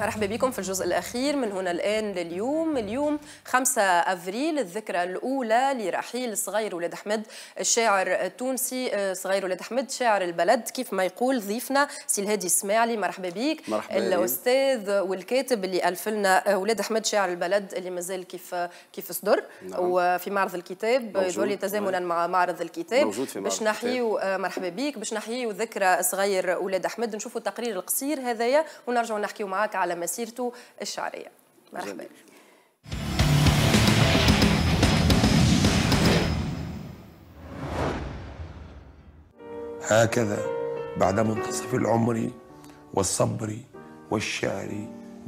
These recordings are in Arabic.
مرحبا بكم في الجزء الأخير من هنا الآن لليوم اليوم 5 أفريل الذكرى الأولى لرحيل صغير ولد أحمد الشاعر التونسي آه، صغير ولد أحمد شاعر البلد كيف ما يقول ضيفنا سي الهادي السماعلي مرحبا بك مرحبا الأستاذ والكاتب اللي ألف لنا آه، ولد أحمد شاعر البلد اللي مازال كيف كيف صدر نعم. وفي آه، معرض الكتاب يظهر تزامنا نعم. مع معرض الكتاب موجود في معرض باش نحيو مرحبا بك باش نحيو ذكرى صغير ولد أحمد نشوفوا التقرير القصير هذايا ونرجعوا نحكيو معاك على على مسيرته الشعريه مرحبا جميل. هكذا بعد منتصف العمر والصبر والشعر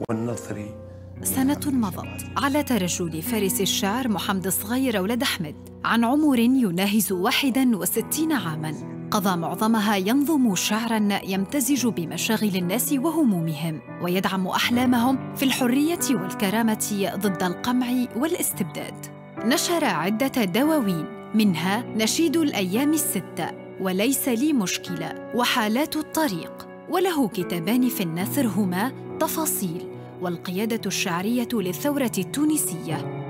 والنثر سنة مضت على ترجل فارس الشعر محمد الصغير أولاد أحمد عن عمر يناهز 61 عاماً قضى معظمها ينظم شعرا يمتزج بمشاغل الناس وهمومهم ويدعم احلامهم في الحريه والكرامه ضد القمع والاستبداد نشر عده دواوين منها نشيد الايام السته وليس لي مشكله وحالات الطريق وله كتابان في النثر هما تفاصيل والقياده الشعريه للثوره التونسيه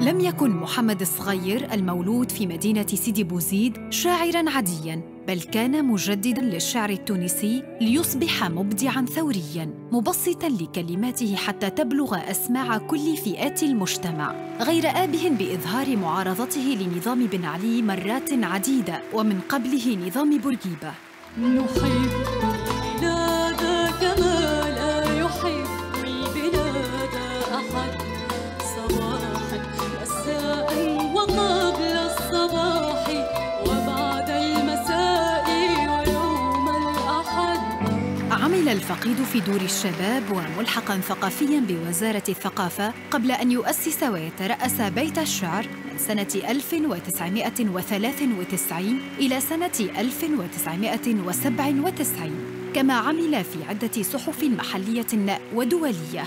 لم يكن محمد الصغير المولود في مدينة سيدي بوزيد شاعراً عادياً بل كان مجددا للشعر التونسي ليصبح مبدعا ثوريا مبسطا لكلماته حتى تبلغ اسماع كل فئات المجتمع غير ابه باظهار معارضته لنظام بن علي مرات عديده ومن قبله نظام بورقيبه نحيط العقيد في دور الشباب وملحقا ثقافيا بوزارة الثقافة قبل أن يؤسس ويترأس بيت الشعر من سنة 1993 إلى سنة 1997 كما عمل في عدة صحف محلية ودولية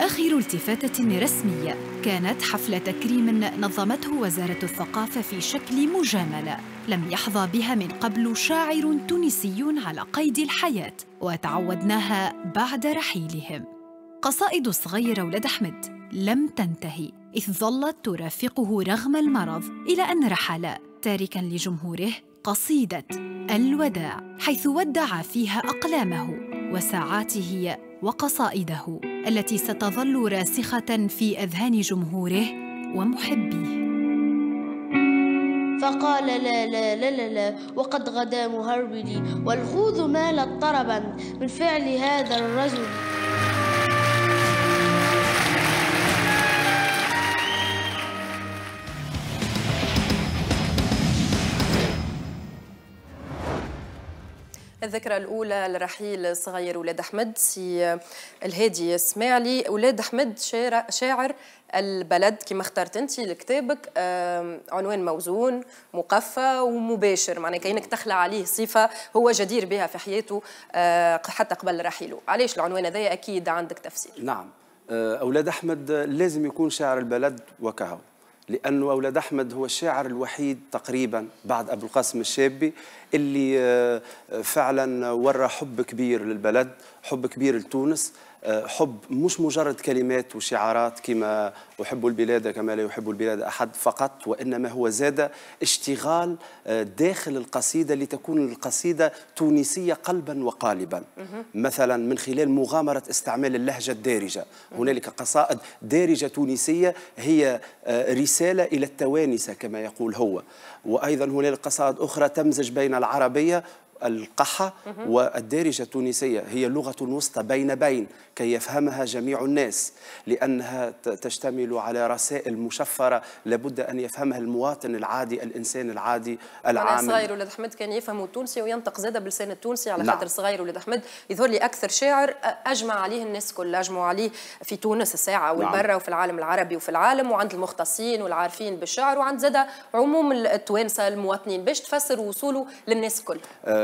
آخر التفاتة رسمية كانت حفلة تكريم نظمته وزارة الثقافة في شكل مجاملة لم يحظى بها من قبل شاعر تونسي على قيد الحياة وتعودناها بعد رحيلهم قصائد صغيرة ولد أحمد لم تنتهي إذ ظلت ترافقه رغم المرض إلى أن رحل تاركا لجمهوره قصيدة الوداع حيث ودع فيها أقلامه وساعاته وقصائده التي ستظل راسخة في أذهان جمهوره ومحبيه فقال لا لا لا لا, لا وقد غدا مهربلي والخوذ مال طربا من فعل هذا الرجل الذكرى الأولى لرحيل صغير ولاد أحمد سي آه، الهادي السماعلي ولاد أحمد شاعر البلد كما اخترت انت لكتابك عنوان موزون مقفى ومباشر معناها كانك تخلع عليه صفه هو جدير بها في حياته آه، حتى قبل رحيله علاش العنوان هذا اكيد عندك تفسير نعم آه، اولاد احمد لازم يكون شاعر البلد وكهو لأنه أولاد أحمد هو الشاعر الوحيد تقريبا بعد أبو القاسم الشابي اللي آه، فعلا ورى حب كبير للبلد حب كبير لتونس آه، حب مش مجرد كلمات وشعارات كما أحب البلاد كما لا يحب البلاد أحد فقط وإنما هو زاد اشتغال آه، داخل القصيدة لتكون القصيدة تونسية قلبا وقالبا مثلا من خلال مغامرة استعمال اللهجة الدارجة هنالك قصائد دارجة تونسية هي آه، رسالة إلى التوانسة كما يقول هو وأيضا هنالك قصائد أخرى تمزج بين العربية القحة والدارجة التونسية هي لغة وسطى بين بين كي يفهمها جميع الناس لأنها تشتمل على رسائل مشفرة لابد أن يفهمها المواطن العادي الإنسان العادي العامل صغير ولد أحمد كان يفهم التونسي وينطق زاده بلسان التونسي على نعم. خاطر نعم. صغير ولد أحمد يظهر لي أكثر شاعر أجمع عليه الناس كل أجمعوا عليه في تونس الساعة نعم. والبرة نعم. وفي العالم العربي وفي العالم وعند المختصين والعارفين بالشعر وعند زاده عموم التوانسة المواطنين باش تفسر وصوله للناس كل أه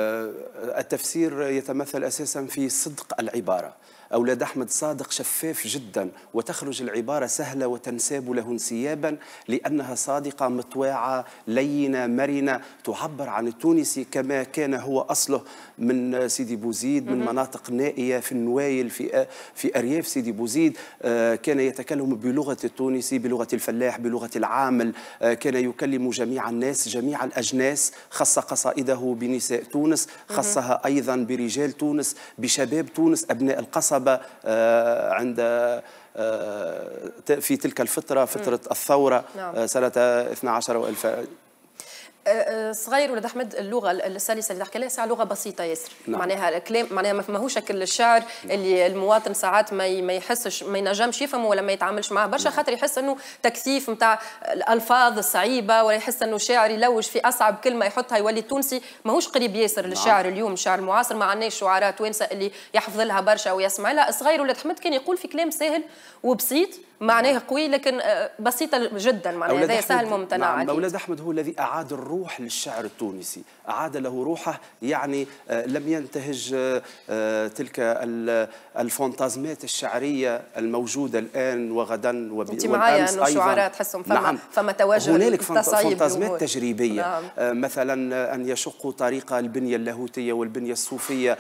التفسير يتمثل أساسا في صدق العبارة أولاد أحمد صادق شفاف جدا وتخرج العبارة سهلة وتنساب له انسيابا لأنها صادقة مطواعة لينة مرنة تعبر عن التونسي كما كان هو أصله من سيدي بوزيد من مناطق نائية في النوايل في في أرياف سيدي بوزيد آه، كان يتكلم بلغة التونسي بلغة الفلاح بلغة العامل آه، كان يكلم جميع الناس جميع الأجناس خص قصائده بنساء تونس خصها أيضا برجال تونس بشباب تونس أبناء القصب العصبة آه، عند آه، في تلك الفترة فترة الثورة نعم. آه، سنة 12 و آه، آه، صغير ولد احمد اللغه السلسه اللي تحكي لها ساعه لغه بسيطه ياسر نعم. معناها الكلام معناها ما ماهوش شكل الشعر نعم. اللي المواطن ساعات ما ما يحسش ما ينجمش يفهمه ولا ما يتعاملش معاه برشا نعم. خاطر يحس انه تكثيف نتاع الالفاظ الصعيبه ولا يحس انه شاعر يلوج في اصعب كلمه يحطها يولي التونسي ماهوش قريب ياسر نعم. للشعر اليوم الشعر المعاصر ما عندناش شعراء توانسه اللي يحفظ لها برشا ويسمع لها صغير ولد احمد كان يقول في كلام سهل وبسيط معناها قوي لكن آه، بسيطه جدا معناها سهل ممتنع عليه نعم، اولاد احمد هو الذي اعاد الروح للشعر التونسي عاد له روحه يعني آه، لم ينتهج آه، آه، تلك الفانتازمات الشعرية الموجودة الآن وغدا وب... أنت معايا أنه شعراء تحسهم فما, نعم. فما تواجه هنالك فانتازمات تجريبية نعم. مثلا أن يشقوا طريق البنية اللاهوتية والبنية الصوفية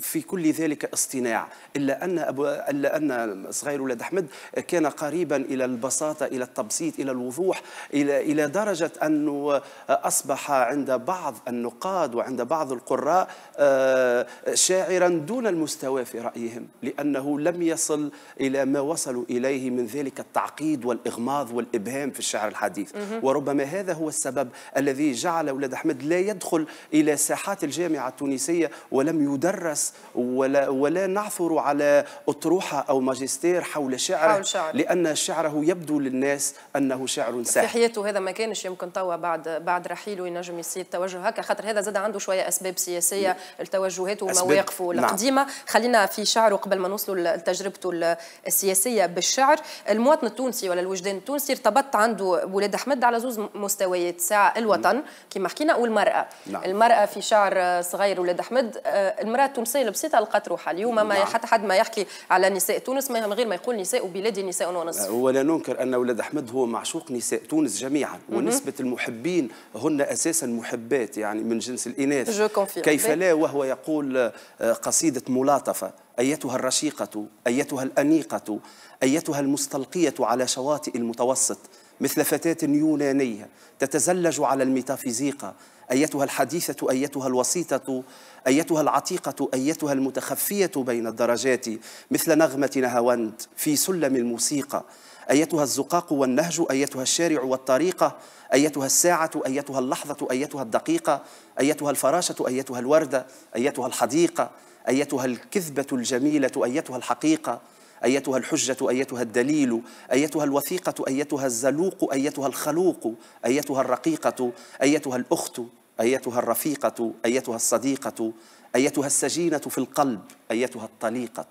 في كل ذلك اصطناع إلا أن أبو إلا أن صغير ولد أحمد كان قريبا إلى البساطة إلى التبسيط إلى الوضوح إلى إلى درجة أنه أصبح عند بعض النقاد وعند بعض القراء آه، شاعرا دون المستوى في رأيهم لأنه لم يصل إلى ما وصلوا إليه من ذلك التعقيد والإغماض والإبهام في الشعر الحديث وربما هذا هو السبب الذي جعل ولاد أحمد لا يدخل إلى ساحات الجامعة التونسية ولم يدرس ولا, ولا نعثر على أطروحة أو ماجستير حول شعره, حول شعر. لأن شعره يبدو للناس أنه شعر سهل في حياته هذا ما كانش يمكن توا بعد بعد رحيله ينجم يصير توجه هكا خاطر هذا زاد عنده شويه اسباب سياسيه التوجهات ومواقفه نعم. القديمه نعم. خلينا في شعره قبل ما نوصلوا لتجربته السياسيه بالشعر المواطن التونسي ولا الوجدان التونسي ارتبط عنده ولاد احمد على زوز مستويات ساعه الوطن كما حكينا والمراه نعم. المراه في شعر صغير ولاد احمد آه، المراه التونسيه البسيطه لقات روحها اليوم ما نعم. حتى حد ما يحكي على نساء تونس من غير ما يقول نساء بلادي نساء ونصف آه، ولا ننكر ان ولاد احمد هو معشوق نساء تونس جميعا ونسبه المحبين هن اساسا محبات يعني يعني من جنس الإناث كيف لا وهو يقول آه، قصيدة ملاطفة أيتها الرشيقة أيتها الأنيقة أيتها المستلقية على شواطئ المتوسط مثل فتاة يونانية تتزلج على الميتافيزيقا أيتها الحديثة أيتها الوسيطة أيتها العتيقة أيتها المتخفية بين الدرجات مثل نغمة نهاوند في سلم الموسيقى أيتها الزقاق والنهج أيتها الشارع والطريقة أيتها الساعة أيتها اللحظة أيتها الدقيقة أيتها الفراشة أيتها الوردة أيتها الحديقة أيتها الكذبة الجميلة أيتها الحقيقة أيتها الحجة أيتها الدليل أيتها الوثيقة أيتها الزلوق أيتها الخلوق أيتها الرقيقة أيتها الأخت أيتها الرفيقة أيتها الصديقة أيتها السجينة في القلب أيتها الطليقة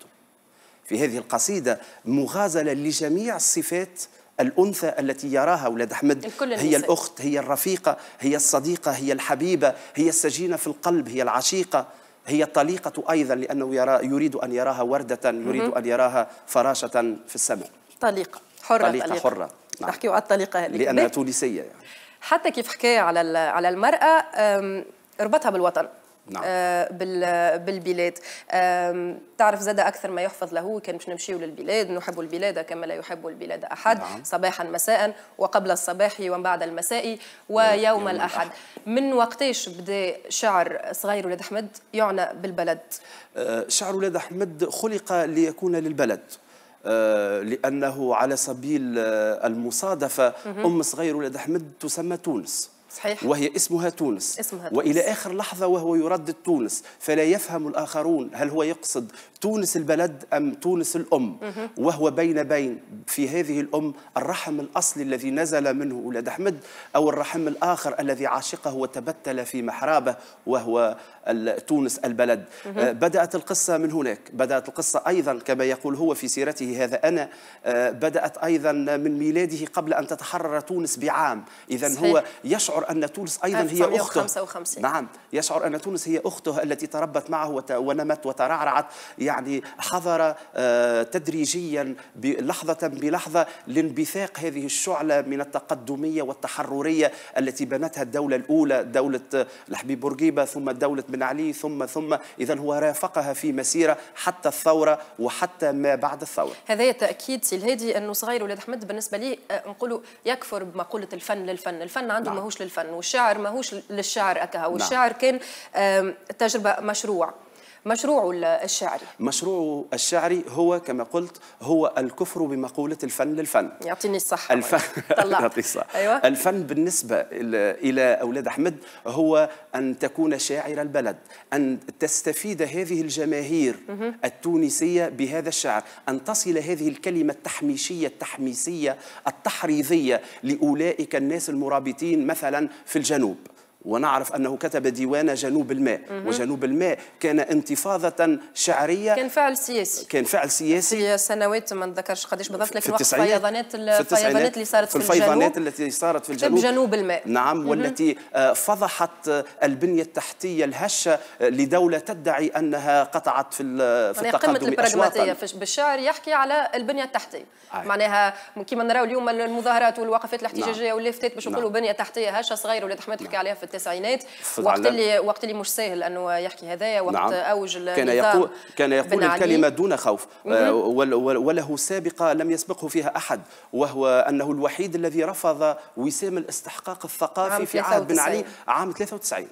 في هذه القصيدة مغازلة لجميع الصفات الأنثى التي يراها ولاد أحمد هي الأخت هي الرفيقة هي الصديقة هي الحبيبة هي السجينة في القلب هي العشيقة هي الطليقة أيضا لأنه يرى يريد أن يراها وردة يريد أن يراها فراشة في السماء طليقة حرة طليقة, طليقة. حرة نعم. نحكيو على الطليقة هذه لأنها تونسية يعني. حتى كيف حكاية على على المرأة ربطها بالوطن نعم. آه، بالبلاد تعرف زاد اكثر ما يحفظ له كان باش نمشيو للبلاد نحب البلاد كما لا يحب البلاد احد نعم. صباحا مساء وقبل الصباح ومن بعد المساء ويوم الاحد من وقتاش بدا شعر صغير ولاد احمد يعنى بالبلد آه، شعر ولاد احمد خلق ليكون للبلد آه، لأنه على سبيل المصادفة أم صغير ولاد أحمد تسمى تونس صحيح. وهي اسمها تونس اسمها تونس. وإلى آخر لحظة وهو يردد تونس فلا يفهم الآخرون هل هو يقصد تونس البلد أم تونس الأم وهو بين بين في هذه الأم الرحم الأصلي الذي نزل منه أولاد أحمد أو الرحم الآخر الذي عاشقه وتبتل في محرابه وهو تونس البلد آه، بدأت القصة من هناك بدأت القصة أيضا كما يقول هو في سيرته هذا أنا آه، بدأت أيضا من ميلاده قبل أن تتحرر تونس بعام إذا هو يشعر أن تونس أيضا هي أخته نعم يشعر أن تونس هي أخته التي تربت معه ونمت وترعرعت يعني يعني حضر آه، تدريجيا لحظة بلحظة لانبثاق هذه الشعلة من التقدمية والتحررية التي بنتها الدولة الأولى دولة آه، الحبيب بورقيبة ثم دولة بن علي ثم ثم إذا هو رافقها في مسيرة حتى الثورة وحتى ما بعد الثورة هذا تأكيد سي الهادي أنه صغير ولاد أحمد بالنسبة لي آه، نقولوا يكفر بمقولة الفن للفن الفن عنده نعم. ماهوش للفن والشعر ماهوش للشعر أكها والشعر نعم. كان تجربة مشروع مشروعه الشعري مشروعه الشعري هو كما قلت هو الكفر بمقولة الفن للفن يعطيني الصحة الفن يعطيك الصحة أيوة. الفن بالنسبة إلى أولاد أحمد هو أن تكون شاعر البلد أن تستفيد هذه الجماهير التونسية بهذا الشعر أن تصل هذه الكلمة التحميشية التحميسية التحريضية لأولئك الناس المرابطين مثلا في الجنوب ونعرف أنه كتب ديوان جنوب الماء مم. وجنوب الماء كان انتفاضة شعرية كان فعل سياسي كان فعل سياسي في سنوات ما نذكرش قداش بالضبط لكن وقت الفيضانات الفيضانات اللي صارت في, في الجنوب الفيضانات التي صارت في الجنوب جنوب الماء نعم مم. والتي آه، فضحت آه، البنية التحتية الهشة آه، لدولة تدعي أنها قطعت في في يعني التقدم قمة البراغماتية بالشعر يحكي على البنية التحتية أي. معناها كما نراو اليوم المظاهرات والوقفات الاحتجاجية نعم. واللافتات باش نعم. نقولوا نعم. بنية تحتية هشة صغيرة ولاد حماد تحكي نعم. عليها في التسعينات وقت اللي وقت اللي مش سهل انه يحكي هذايا وقت نعم. اوج كان يقول كان يقول الكلمه دون خوف آه، وله سابقه لم يسبقه فيها احد وهو انه الوحيد الذي رفض وسام الاستحقاق الثقافي في عهد بن علي عام 93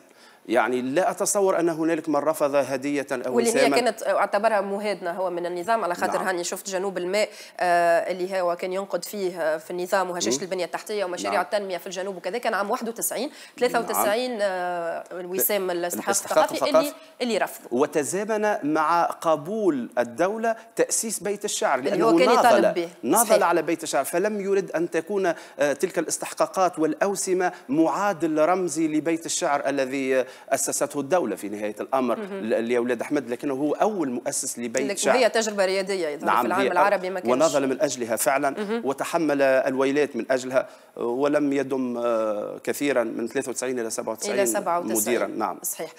يعني لا أتصور أن هنالك من رفض هدية أو واللي هي كانت اعتبرها مهادنة هو من النظام على خاطر نعم. هاني شفت جنوب الماء آه اللي هو كان ينقد فيه آه، في النظام وهشاشه البنية التحتية ومشاريع نعم. التنمية في الجنوب وكذا كان عام 91 93 نعم. آه وسام الاستحقاق الثقافي اللي اللي رفض وتزامن مع قبول الدولة تأسيس بيت الشعر لأنه هو كان ناضل به. ناضل على بيت الشعر فلم يرد أن تكون آه، تلك الاستحقاقات والأوسمة معادل رمزي لبيت الشعر الذي آه، اسسته الدوله في نهايه الامر لاولاد اولاد احمد لكنه هو اول مؤسس لبيت شعب وهي تجربه رياديه نعم في العالم العربي ما كانش ونظل من اجلها فعلا وتحمل الويلات من اجلها ولم يدم آه، كثيرا من 93 الى 97 الى 97 مديرا نعم صحيح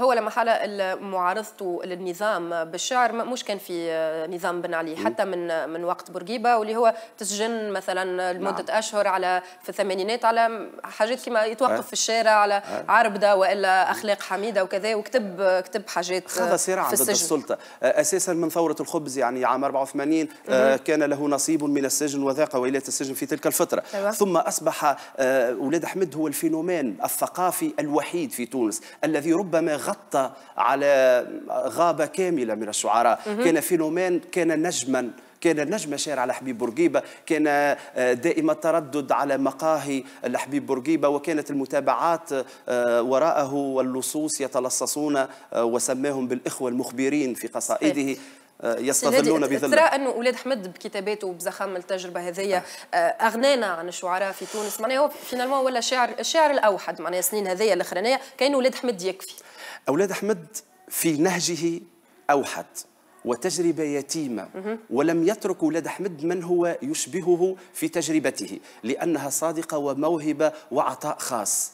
هو لما حال معارضته للنظام بالشعر مش كان في آه، نظام بن علي حتى من آه، من وقت بورقيبه واللي هو تسجن مثلا لمده نعم. اشهر على في الثمانينات على حاجات كما يتوقف أه. في الشارع على أه. عربده والا على اخلاق حميده وكذا وكتب كتب حاجات هذا صراع ضد السلطه أه، اساسا من ثوره الخبز يعني عام 84 أه، كان له نصيب من السجن وذاق ويلات السجن في تلك الفتره طبعا. أيوة. ثم اصبح أه، ولاد احمد هو الفينومان الثقافي الوحيد في تونس الذي ربما غطى على غابه كامله من الشعراء كان فينومان كان نجما كان نجم شارع على حبيب بورقيبة كان آه، دائما التردد على مقاهي الحبيب بورقيبة وكانت المتابعات آه، وراءه واللصوص يتلصصون آه، وسماهم بالإخوة المخبرين في قصائده يستظلون بذله ترى انه اولاد حمد بكتاباته وبزخم التجربه هذيا اغنانا عن الشعراء في تونس معناها هو فينالمون ولا شاعر الشاعر الاوحد معناها السنين هذيا الاخرانيه كاين اولاد حمد يكفي اولاد حمد في نهجه اوحد وتجربة يتيمة ولم يترك ولاد أحمد من هو يشبهه في تجربته لأنها صادقة وموهبة وعطاء خاص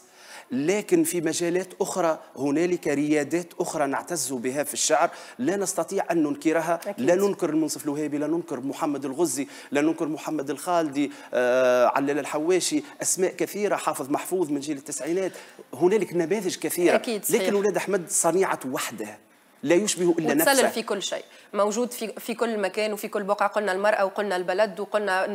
لكن في مجالات أخرى هنالك ريادات أخرى نعتز بها في الشعر لا نستطيع أن ننكرها أكيد. لا ننكر المنصف الوهابي لا ننكر محمد الغزي لا ننكر محمد الخالدي آه، علال الحواشي أسماء كثيرة حافظ محفوظ من جيل التسعينات هنالك نماذج كثيرة أكيد لكن ولاد أحمد صنيعة وحده لا يشبه الا نفسه في كل شيء موجود في في كل مكان وفي كل بقعه قلنا المراه وقلنا البلد وقلنا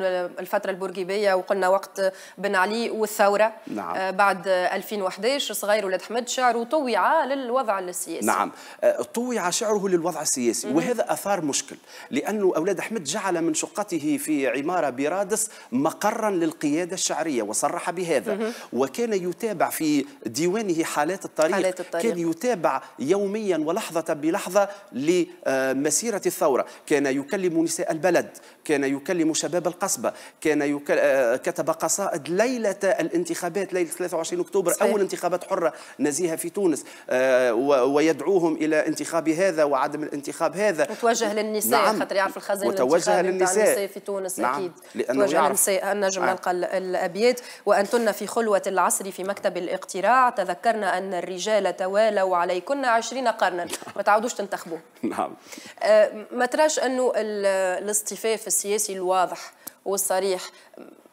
الفتره البورقيبيه وقلنا وقت بن علي والثوره نعم. آه، بعد 2011 صغير ولاد حمد شعره طوع للوضع السياسي نعم آه، طوع شعره للوضع السياسي وهذا اثار مشكل لانه اولاد احمد جعل من شقته في عماره بيرادس مقرا للقياده الشعريه وصرح بهذا مم. وكان يتابع في ديوانه حالات الطريق, حالات الطريق. كان يتابع يوميا ولحظه بلحظه لمسير مسيرة الثورة كان يكلم نساء البلد كان يكلم شباب القصبة كان يكل... آه، كتب قصائد ليلة الانتخابات ليلة 23 أكتوبر صحيح. أول انتخابات حرة نزيهة في تونس آه، و... ويدعوهم إلى انتخاب هذا وعدم الانتخاب هذا وتوجه للنساء نعم. خاطر يعرف الخزين وتوجه للنساء في تونس نعم. أكيد لأنه توجه للنساء نجم نلقى نعم. الأبيات وأنتن في خلوة العصر في مكتب الاقتراع تذكرنا أن الرجال توالوا عليكن عشرين قرنا نعم. ما تعودوش تنتخبوا نعم آه، ما تراش انه الاصطفاف السياسي الواضح والصريح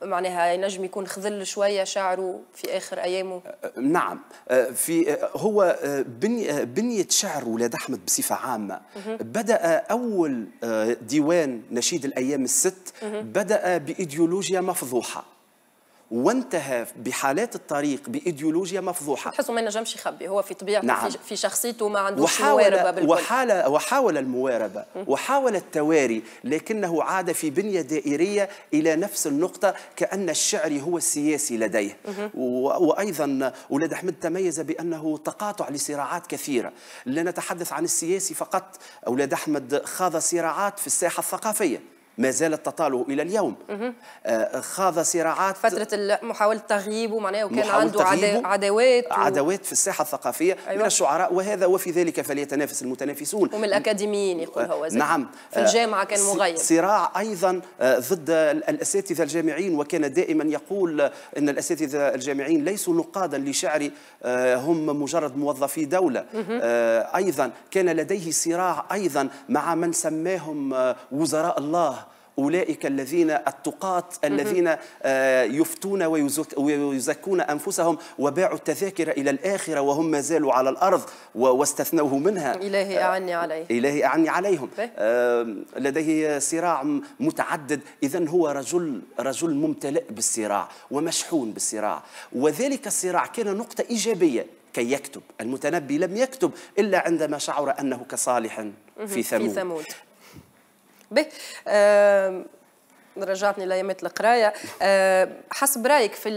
معناها ينجم يكون خذل شويه شعره في اخر ايامه أه، نعم أه، في أه، هو بنيه شعر ولاد احمد بصفه عامه بدا اول ديوان نشيد الايام الست بدا بايديولوجيا مفضوحه وانتهى بحالات الطريق بايديولوجيا مفضوحه تحسه ما نجمش يخبي هو في طبيعته نعم. في شخصيته ما عندوش وحاول مواربه بالكل وحاول وحاول المواربه وحاول التواري لكنه عاد في بنيه دائريه الى نفس النقطه كان الشعري هو السياسي لديه وايضا ولاد احمد تميز بانه تقاطع لصراعات كثيره لا نتحدث عن السياسي فقط اولاد احمد خاض صراعات في الساحه الثقافيه ما زالت تطاله الى اليوم آه، خاض صراعات فتره محاوله تغييبه معناها وكان عنده عداوات عداوات في الساحه الثقافيه أيوة. من الشعراء وهذا وفي ذلك فليتنافس المتنافسون ومن الاكاديميين يقول هو آه، زي. نعم في الجامعه آه، كان مغير صراع ايضا ضد الاساتذه الجامعيين وكان دائما يقول ان الاساتذه الجامعيين ليسوا نقادا لشعر هم مجرد موظفي دوله ايضا كان لديه صراع ايضا مع من سماهم وزراء الله أولئك الذين التقاط الذين آه، يفتون ويزكون أنفسهم وباعوا التذاكر إلى الآخرة وهم ما زالوا على الأرض واستثنوه منها إلهي آه، أعني عليه إلهي أعني عليهم آه، لديه صراع متعدد إذا هو رجل رجل ممتلئ بالصراع ومشحون بالصراع وذلك الصراع كان نقطة إيجابية كي يكتب المتنبي لم يكتب إلا عندما شعر أنه كصالح في ثمود به رجعتني لأيامات القراية حسب رأيك في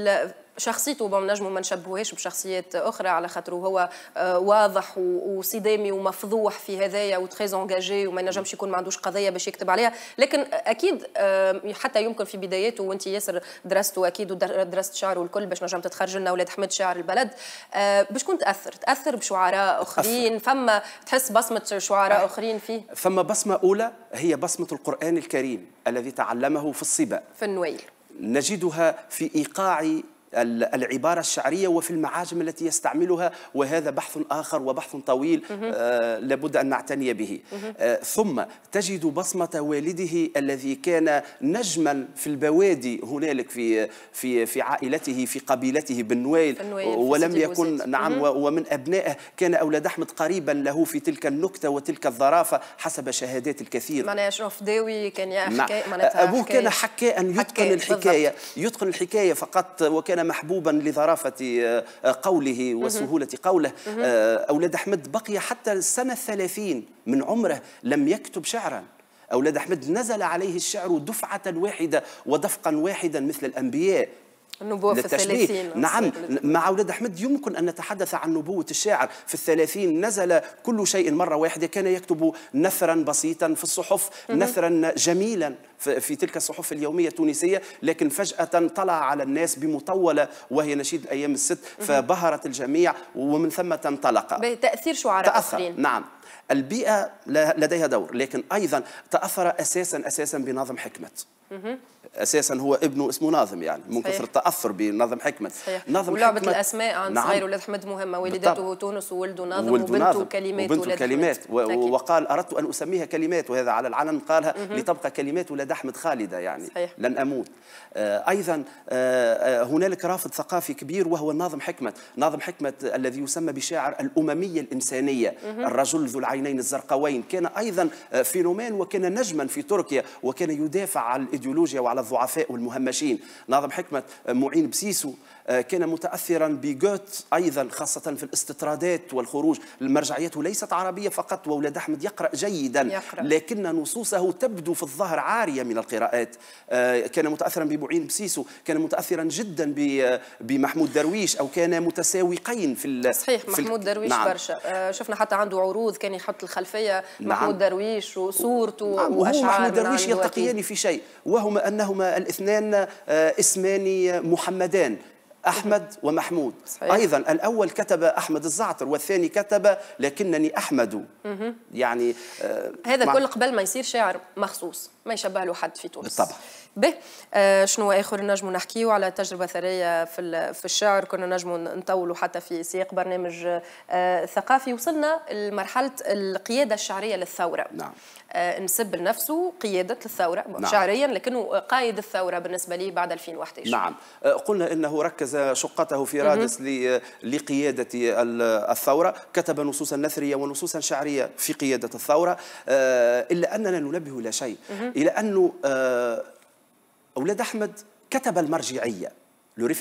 شخصيته ما نجمو ما نشبهوهاش بشخصيات اخرى على خاطر هو آه، واضح وصدامي ومفضوح في هذايا وتريز انجاجي وما نجمش يكون ما عندوش قضيه باش يكتب عليها لكن اكيد آه، حتى يمكن في بداياته وانت ياسر درست واكيد درست شعر والكل باش نجم تتخرج لنا ولاد حمد شعر البلد آه، باش كنت تاثر تاثر بشعراء اخرين فما تحس بصمه شعراء اخرين فيه فما بصمه اولى هي بصمه القران الكريم الذي تعلمه في الصبا في النويل نجدها في ايقاع العبارة الشعرية وفي المعاجم التي يستعملها وهذا بحث آخر وبحث طويل آه لابد أن نعتني به آه ثم تجد بصمة والده الذي كان نجما في البوادي هنالك في في في عائلته في قبيلته بنويل ولم يكن نعم ومن أبنائه كان أولاد أحمد قريبا له في تلك النكتة وتلك الظرافة حسب شهادات الكثير معناها شوف داوي كان يحكي نعم. أبوه كان حكاء يتقن الحكاية يتقن الحكاية فقط وكان محبوبا لظرافة آه، قوله وسهولة قوله آه، أولاد أحمد بقي حتى السنة الثلاثين من عمره لم يكتب شعرا أولاد أحمد نزل عليه الشعر دفعة واحدة ودفقا واحدا مثل الأنبياء النبوة في الثلاثين نعم مع أولاد أحمد يمكن أن نتحدث عن نبوة الشاعر في الثلاثين نزل كل شيء مرة واحدة كان يكتب نثرا بسيطا في الصحف نثرا جميلا في تلك الصحف اليومية التونسية لكن فجأة طلع على الناس بمطولة وهي نشيد أيام الست فبهرت الجميع ومن ثم انطلق بتأثير شعراء تأثر آخرين نعم البيئة لديها دور لكن أيضا تأثر أساسا أساسا بناظم حكمت اساسا هو ابنه اسمه ناظم يعني من كثر التاثر بناظم حكمه صحيح. ناظم ولعبه حكمة الاسماء عند نعم. صغير ولاد حمد مهمه والدته تونس وولده ناظم وبنته ناظم. كلمات وبنته كلمات و... وقال اردت ان اسميها كلمات وهذا على العلن قالها م-م. لتبقى كلمات ولاد احمد خالده يعني صحيح. لن اموت آه ايضا آه،, آه هنالك رافض ثقافي كبير وهو ناظم حكمه ناظم حكمه الذي يسمى بشاعر الامميه الانسانيه م-م. الرجل ذو العينين الزرقاوين كان ايضا آه، فينومين وكان نجما في تركيا وكان يدافع عن الايديولوجيا على الضعفاء والمهمشين ناظم حكمة آه، معين بسيسو آه، كان متأثرا بجوت أيضا خاصة في الاستطرادات والخروج المرجعيات ليست عربية فقط واولاد أحمد يقرأ جيدا يقرأ. لكن نصوصه تبدو في الظهر عارية من القراءات آه، كان متأثرا ببوعين بسيسو كان متأثرا جدا آه، بمحمود درويش أو كان متساوقين في صحيح في محمود درويش نعم. برشا شفنا حتى عنده عروض كان يحط الخلفية نعم. محمود درويش وصورته نعم. وأشعار محمود درويش يلتقيان في شيء وهما أنهما الاثنان اسمان محمدان أحمد ومحمود صحيح. أيضا الأول كتب أحمد الزعتر والثاني كتب لكنني أحمد يعني آه هذا كل قبل ما يصير شاعر مخصوص ما يشبه له حد في تونس بالطبع به آه شنو اخر نجمو نحكيو على تجربه ثريه في في الشعر كنا نجمو نطولوا حتى في سياق برنامج آه ثقافي وصلنا لمرحله القياده الشعريه للثوره نعم آه نسب لنفسه قياده الثوره نعم. شعريا لكنه قائد الثوره بالنسبه لي بعد 2011 نعم آه، قلنا انه ركز شقته في رادس لقياده الثوره كتب نصوصا نثريه ونصوصا شعريه في قياده الثوره آه، الا اننا ننبه الى شيء الى انه آه، اولاد احمد كتب المرجعيه لو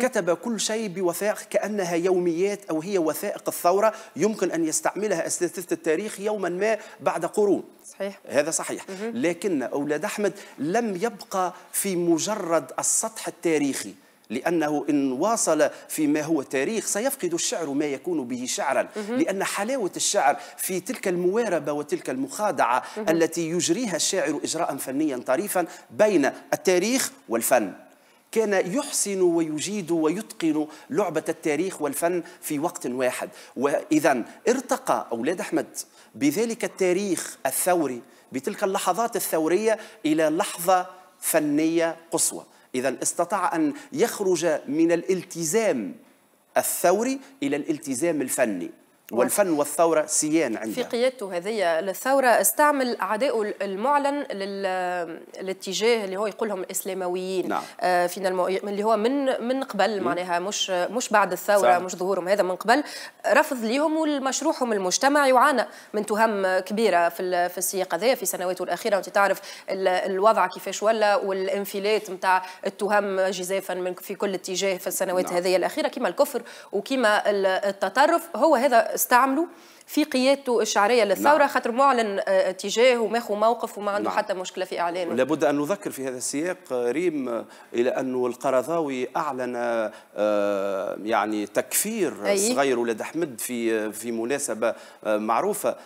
كتب كل شيء بوثائق كانها يوميات او هي وثائق الثوره يمكن ان يستعملها اساتذه التاريخ يوما ما بعد قرون صحيح هذا صحيح مم. لكن اولاد احمد لم يبقى في مجرد السطح التاريخي لأنه إن واصل فيما هو تاريخ سيفقد الشعر ما يكون به شعرا لأن حلاوة الشعر في تلك المواربة وتلك المخادعة التي يجريها الشاعر إجراء فنيا طريفا بين التاريخ والفن كان يحسن ويجيد ويتقن لعبة التاريخ والفن في وقت واحد وإذا ارتقى أولاد أحمد بذلك التاريخ الثوري بتلك اللحظات الثورية إلى لحظة فنية قصوى إذا استطاع أن يخرج من الالتزام الثوري إلى الالتزام الفني آه. والفن والثورة سيان عندها في قيادته هذه للثورة استعمل أعدائه المعلن للاتجاه اللي هو يقولهم الإسلامويين نعم. آه فينا اللي هو من من قبل مم. معناها مش مش بعد الثورة صح. مش ظهورهم هذا من قبل رفض ليهم ومشروعهم المجتمع يعانى من تهم كبيرة في في السياق هذا في سنواته الأخيرة وأنت تعرف الوضع كيفاش ولا والانفلات نتاع التهم جزافا من في كل اتجاه في السنوات نعم. هذه الأخيرة كما الكفر وكما التطرف هو هذا استعملوا في قيادته الشعريه للثوره نعم. خاطر معلن آه، اتجاه وماخو موقف وما عنده نعم. حتى مشكله في اعلانه لابد ان نذكر في هذا السياق آه، ريم آه، الى انه القرضاوي اعلن يعني تكفير أي. صغير ولاد احمد في في مناسبه معروفه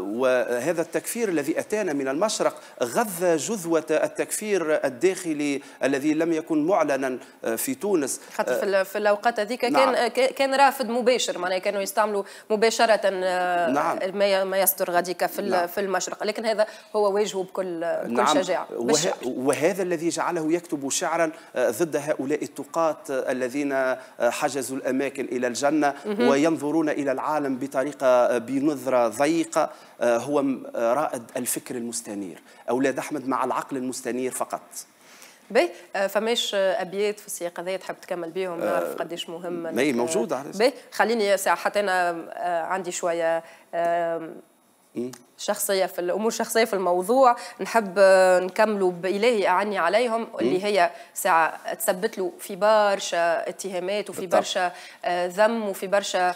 وهذا التكفير الذي اتانا من المشرق غذى جذوه التكفير الداخلي الذي لم يكن معلنا في تونس خاطر في الاوقات هذيك نعم. كان كان رافد مباشر معناها كانوا يستعملوا مباشره آه، نعم. ما يصدر غديك في نعم. في المشرق لكن هذا هو وجهه بكل, بكل كل نعم. شجاعه وه... وهذا الذي جعله يكتب شعرا آه، ضد هؤلاء التقاة آه، الذين حجزوا الاماكن الى الجنه وينظرون الى العالم بطريقه بنظره ضيقه هو رائد الفكر المستنير اولاد احمد مع العقل المستنير فقط باهي فماش آه، ابيات في السياق هذايا تحب تكمل بيهم آه، نعرف قداش مهم باهي موجوده باهي خليني ساعه حتى انا آه، عندي شويه شخصية في الأمور شخصية في الموضوع نحب نكملوا بإلهي أعني عليهم اللي هي ساعة تثبت له في برشا اتهامات وفي برشا ذم وفي برشا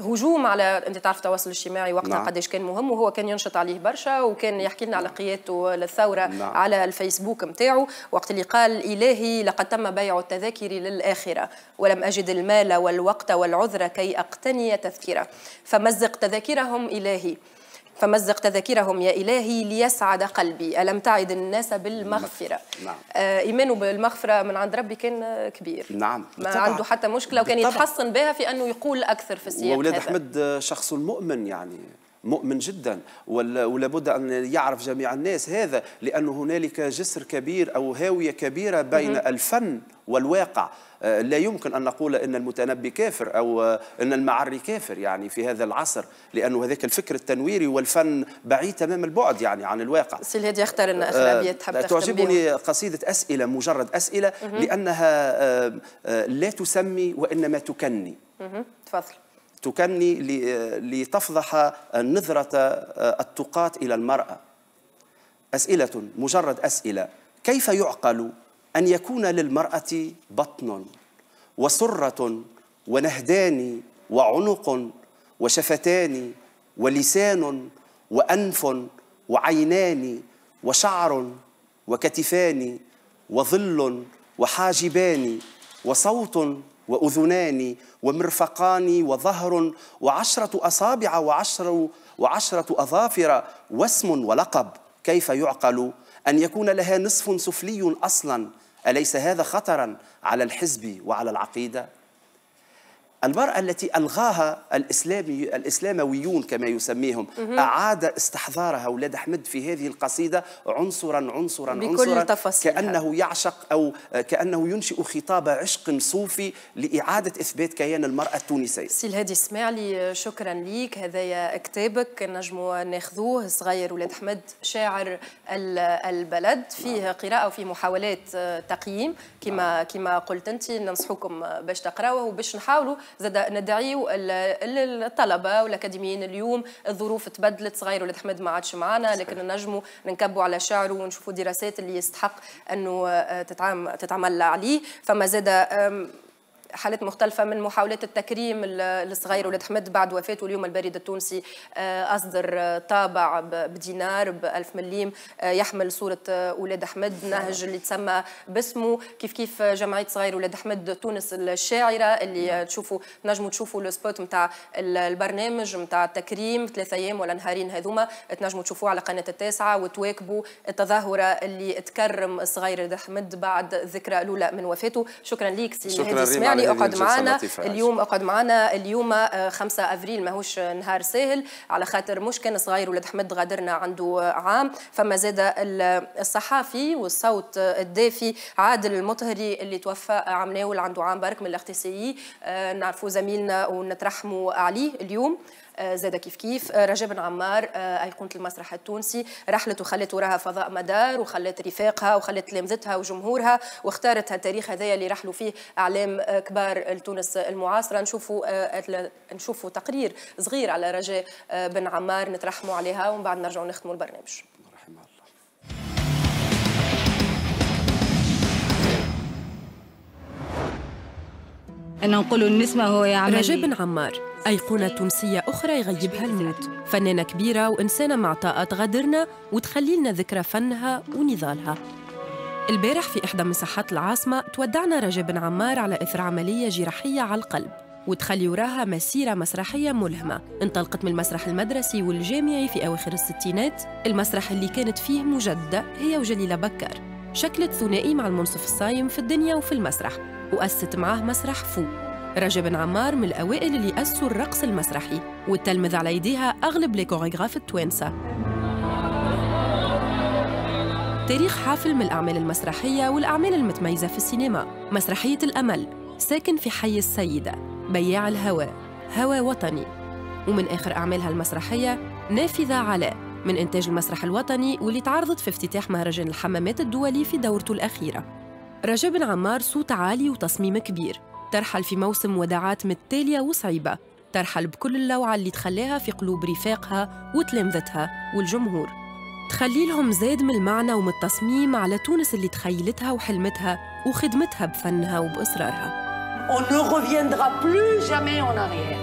هجوم على انت تعرف التواصل الاجتماعي وقتها نعم. قداش كان مهم وهو كان ينشط عليه برشا وكان نعم. يحكي لنا على قيادته للثوره نعم. على الفيسبوك نتاعو وقت اللي قال الهي لقد تم بيع التذاكر للاخره ولم اجد المال والوقت والعذر كي اقتني تذكره فمزق تذاكرهم الهي فمزق تذاكرهم يا إلهي ليسعد قلبي ألم تعد الناس بالمغفرة نعم. آه إيمانه بالمغفرة من عند ربي كان كبير نعم ما بالطبع. عنده حتى مشكلة وكان بالطبع. يتحصن بها في أنه يقول أكثر في السياق وولاد أحمد آه، شخص مؤمن يعني مؤمن جدا ولا بد ان يعرف جميع الناس هذا لانه هنالك جسر كبير او هاويه كبيره بين الفن والواقع آه، لا يمكن أن نقول أن المتنبي كافر أو آه، أن المعري كافر يعني في هذا العصر لأنه هذاك الفكر التنويري والفن بعيد تمام البعد يعني عن الواقع سي هادي اختار أن أخرى آه، تحب تعجبني قصيدة أسئلة مجرد أسئلة لأنها لا تسمي وإنما تكني تفضل تكني لتفضح نظرة التقاة إلى المرأة أسئلة مجرد أسئلة كيف يعقل أن يكون للمرأة بطن وسرة ونهدان وعنق وشفتان ولسان وأنف وعينان وشعر وكتفان وظل وحاجبان وصوت وأذنان ومرفقان وظهر وعشرة أصابع وعشر وعشرة أظافر واسم ولقب كيف يعقل أن يكون لها نصف سفلي أصلا أليس هذا خطرا على الحزب وعلى العقيدة؟ المرأة التي ألغاها الإسلامي الإسلامويون كما يسميهم أعاد استحضارها ولاد أحمد في هذه القصيدة عنصرا عنصرا بكل عنصرا كأنه يعشق أو كأنه ينشئ خطاب عشق صوفي لإعادة إثبات كيان المرأة التونسية سي الهادي اسماعلي شكرا ليك هذايا كتابك نجم ناخذوه صغير ولاد أحمد شاعر البلد فيه نعم. قراءة وفيه محاولات آه، تقييم نعم. كما كما قلت أنت ننصحكم باش تقراوه وباش نحاولوا زاد ندعيو الطلبه والاكاديميين اليوم الظروف تبدلت صغير ولد حمد ما عادش معنا لكن نجموا ننكبوا على شعره ونشوفوا دراسات اللي يستحق انه آه، تتعامل عليه فما زاد حالات مختلفة من محاولات التكريم الصغير ولاد حمد بعد وفاته اليوم البريد التونسي آه، أصدر آه، طابع بدينار بألف مليم آه، يحمل صورة ولاد حمد نهج اللي تسمى باسمه كيف كيف جمعية صغير ولاد حمد تونس الشاعرة اللي نعم. تشوفوا نجموا تشوفوا السبوت نتاع البرنامج نتاع التكريم ثلاثة أيام ولا نهارين هذوما تنجموا تشوفوه على قناة التاسعة وتواكبوا التظاهرة اللي تكرم صغير ولاد حمد بعد الذكرى الأولى من وفاته شكرا ليك سي سمعني الدولي اقعد معنا اليوم اقعد معنا اليوم 5 آه، افريل ماهوش نهار ساهل على خاطر مش كان صغير ولد حمد غادرنا عنده عام فما زاد الصحافي والصوت الدافي عادل المطهري اللي توفى عام ناول عنده عام برك من الاختصاصي آه، نعرفوا زميلنا ونترحموا عليه اليوم آه، زاد كيف كيف آه، رجب بن عمار أيقونة آه، المسرح التونسي رحلت وخلت وراها فضاء مدار وخلت رفاقها وخلت تلامذتها وجمهورها واختارت التاريخ هذايا اللي رحلوا فيه أعلام كبار تونس المعاصرة نشوفوا نشوفوا تقرير صغير على رجاء بن عمار نترحموا عليها ومن بعد نرجعوا نختموا البرنامج نقول النسمة هو يعمل رجاء بن عمار أيقونة تونسية أخرى يغيبها الموت فنانة كبيرة وإنسانة معطاءة تغادرنا وتخلي لنا ذكرى فنها ونضالها البارح في إحدى مساحات العاصمة تودعنا رجاء بن عمار على إثر عملية جراحية على القلب وتخلي وراها مسيرة مسرحية ملهمة انطلقت من المسرح المدرسي والجامعي في أواخر الستينات المسرح اللي كانت فيه مجددة هي وجليلة بكر شكلت ثنائي مع المنصف الصايم في الدنيا وفي المسرح وأسست معاه مسرح فو رجا بن عمار من الأوائل اللي أسسوا الرقص المسرحي وتلمذ على يديها أغلب لي التوانسة تاريخ حافل من الأعمال المسرحية والأعمال المتميزة في السينما مسرحية الأمل ساكن في حي السيدة بياع الهوى هوى وطني ومن آخر أعمالها المسرحية نافذة علاء من إنتاج المسرح الوطني واللي تعرضت في افتتاح مهرجان الحمامات الدولي في دورته الأخيرة رجاء بن عمار صوت عالي وتصميم كبير ترحل في موسم وداعات متالية وصعيبة ترحل بكل اللوعة اللي تخليها في قلوب رفاقها وتلامذتها والجمهور تخليلهم زاد من المعنى ومن التصميم على تونس اللي تخيلتها وحلمتها وخدمتها بفنها وبإصرارها On ne reviendra plus jamais en arrière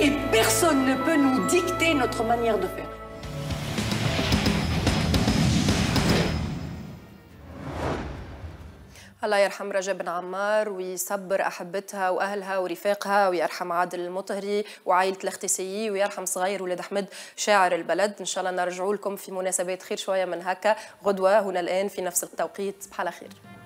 et personne ne peut nous dicter notre manière de faire. الله يرحم رجا بن عمار ويصبر أحبتها وأهلها ورفاقها ويرحم عادل المطهري وعائلة الاختسيي ويرحم صغير ولاد أحمد شاعر البلد إن شاء الله نرجعوا لكم في مناسبات خير شوية من هكا غدوة هنا الآن في نفس التوقيت بحال خير